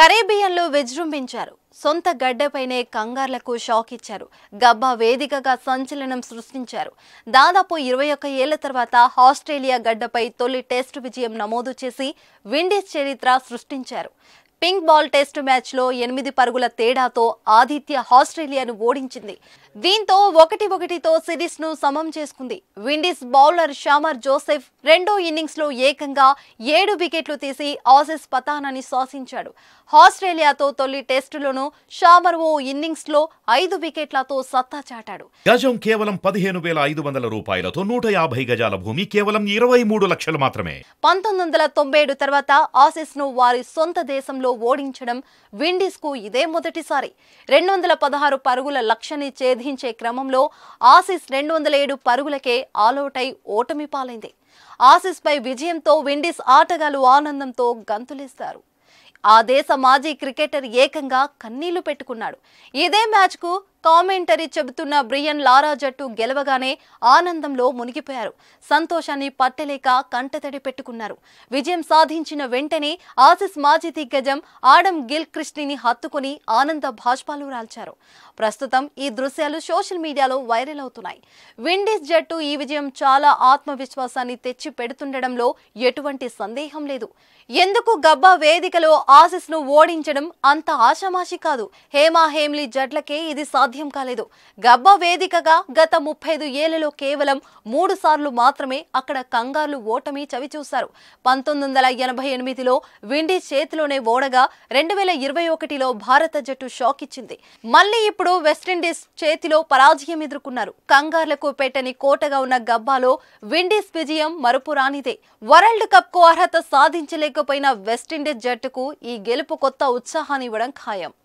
కరేబియన్లో విజృంభించారు సొంత గడ్డపైనే కంగార్లకు షాక్ ఇచ్చారు గబ్బా వేదికగా సంచలనం సృష్టించారు దాదాపు ఇరవై ఒక్క ఏళ్ల తర్వాత ఆస్ట్రేలియా గడ్డపై తొలి టెస్ట్ విజయం నమోదు చేసి విండీస్ చరిత్ర సృష్టించారు పింక్ బాల్ టెస్ట్ మ్యాచ్లో ఎనిమిది పరుగుల తేడాతో ఆదిత్య ఆస్ట్రేలియాను ఓడించింది దీంతో ఒకటి ఒకటితో సిరీస్ ను సమం చేసుకుంది విండీస్ బౌలర్ షామర్ జోసెఫ్ రెండో ఇన్నింగ్స్ లో ఏకంగా ఏడు వికెట్లు తీసి ఆసిస్ పతానాన్ని శాసించాడు ఆస్ట్రేలియాతో తొలి టెస్టులోనూ షామర్ ఓ ఇన్నింగ్స్ లో ఐదు వికెట్లతో సత్తా చాటాడు గజం కేవలం పదిహేను వేల ఐదు వందల రూపాయలతో నూట యాభై గజాల భూమి కేవలం ఇరవై మూడు లక్షలు మాత్రమే పంతొమ్మిది వందల తొంభై ఏడు తర్వాత ఆసిస్ ను వారి సొంత దేశంలో ఓడించడం విండీస్ కు ఇదే మొదటిసారి రెండు వందల పదహారు పరుగుల లక్ష్యాన్ని చేది ఛేదించే క్రమంలో ఆసీస్ రెండు వందల ఏడు పరుగులకే ఆలౌటై ఓటమి పాలైంది పై విజయంతో విండీస్ ఆటగాళ్లు ఆనందంతో గంతులేస్తారు ఆ దేశ మాజీ క్రికెటర్ ఏకంగా కన్నీళ్లు పెట్టుకున్నాడు ఇదే మ్యాచ్కు కామెంటరీ చెబుతున్న బ్రియన్ లారా జట్టు గెలవగానే ఆనందంలో మునిగిపోయారు సంతోషాన్ని పట్టలేక కంటతడి పెట్టుకున్నారు విజయం సాధించిన వెంటనే ఆసిస్ మాజీ దిగ్గజం ఆడం గిల్ క్రిష్ణిని హత్తుకుని ఆనంద భాష్పాలు రాల్చారు ప్రస్తుతం ఈ దృశ్యాలు సోషల్ మీడియాలో వైరల్ అవుతున్నాయి విండీస్ జట్టు ఈ విజయం చాలా ఆత్మవిశ్వాసాన్ని తెచ్చి పెడుతుండడంలో ఎటువంటి సందేహం లేదు ఎందుకు గబ్బా వేదికలో ఆసిస్ ను ఓడించడం అంత ఆశామాషి కాదు హేమా హేమ్లీ జట్లకే ఇది సాధ్యం కాలేదు గబ్బా వేదికగా గత ముప్పై ఐదు ఏళ్లలో కేవలం మూడు సార్లు మాత్రమే అక్కడ కంగారులు ఓటమి చవిచూశారు పంతొమ్మిది వందల ఎనభై ఎనిమిదిలో విండీస్ చేతిలోనే ఓడగా రెండు వేల ఇరవై ఒకటిలో భారత జట్టు షాక్ ఇచ్చింది మళ్ళీ ఇప్పుడు వెస్టిండీస్ చేతిలో పరాజయం ఎదుర్కొన్నారు కంగారులకు పెట్టని కోటగా ఉన్న గబ్బాలో విండీస్ విజయం మరుపురానిదే వరల్డ్ కప్ కు అర్హత సాధించలేకపోయిన వెస్టిండీస్ జట్టుకు ఈ గెలుపు కొత్త ఉత్సాహాన్ని ఇవ్వడం ఖాయం